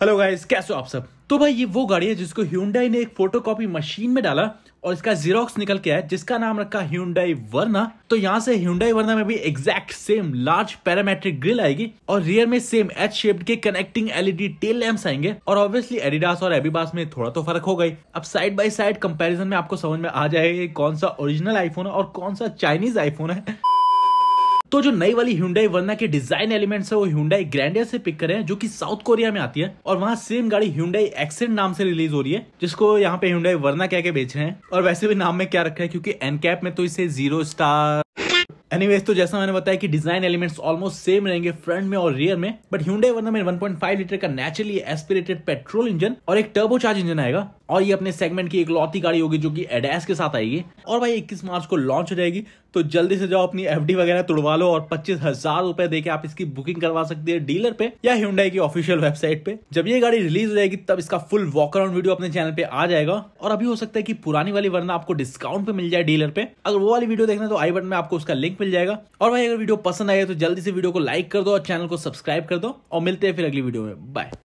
hello guys कैसे हो आप सब तो भाई ये वो गाड़ी है जिसको ह्यूंडाई ने एक फोटोकॉपी मशीन में डाला और इसका जीरोक्स निकल के है जिसका नाम रखा ह्यूंडाई वर्ना तो यहाँ से ह्यूंडाई वर्ना में भी exact same large parametric grille आएगी और रियर में सेम एच शेप्ड के कनेक्टिंग एलईडी टेल लैम्प आएंगे और ऑब्वियसली एडिडास और एबीबास में थोड़ा तो फर्क हो गई अब साइड बाई साइड कंपेरिजन में आपको समझ में आ जाएगा कौन सा ओरिजिनल आईफोन है और कौन सा चाइनीज आईफोन है तो जो नई वाली हिंडाई वर्ना के डिजाइन एलिमेंट्स है वो हिंडाई Grandeur से पिक करें जो कि साउथ कोरिया में आती है और वहाँ सेम गाड़ी Hyundai एक्सेंट नाम से रिलीज हो रही है जिसको यहाँ पे हिंडाई वर्ना कह के बेच रहे हैं और वैसे भी नाम में क्या रखा है क्योंकि एनकैप में तो इसे जीरो स्टार एनीवेज तो जैसा मैंने बताया कि डिजाइन एलिमेंट्स ऑलमोस्ट सेम रहेंगे फ्रंट में और रियर में बट ह्यूडे वर्ना में 1.5 लीटर का नेचुरली एस्पिरेटेड पेट्रोल इंजन और एक टर्बोचार्ज इंजन आएगा और ये अपने सेगमेंट की एक लौती गाड़ी होगी जो कि एडेस के साथ आएगी और भाई 21 मार्च को लॉन्च हो जाएगी तो जल्दी से जाओ अपनी एफ वगैरह तुड़वा लो और पच्चीस हजार रुपए देके आप इसकी बुकिंग करवा सकती है डीलर पे या हिंडाई की ऑफिशियल वेबसाइट पे जब ये गाड़ी रिलीज हो जाएगी तब इसका फुल वॉक अराउंड वीडियो अपने चैनल पे आ जाएगा और अभी हो सकता है कि पुरानी वाली वरना आपको डिस्काउंट पे मिल जाए डीलर पे अगर वो वाली वीडियो देखना तो आई बटन में आपको उसका लिंक मिल जाएगा और भाई अगर वीडियो पसंद आए तो जल्दी से वीडियो को लाइक कर दो और चैनल को सब्सक्राइब कर दो और मिलते हैं फिर अगली वीडियो में बाय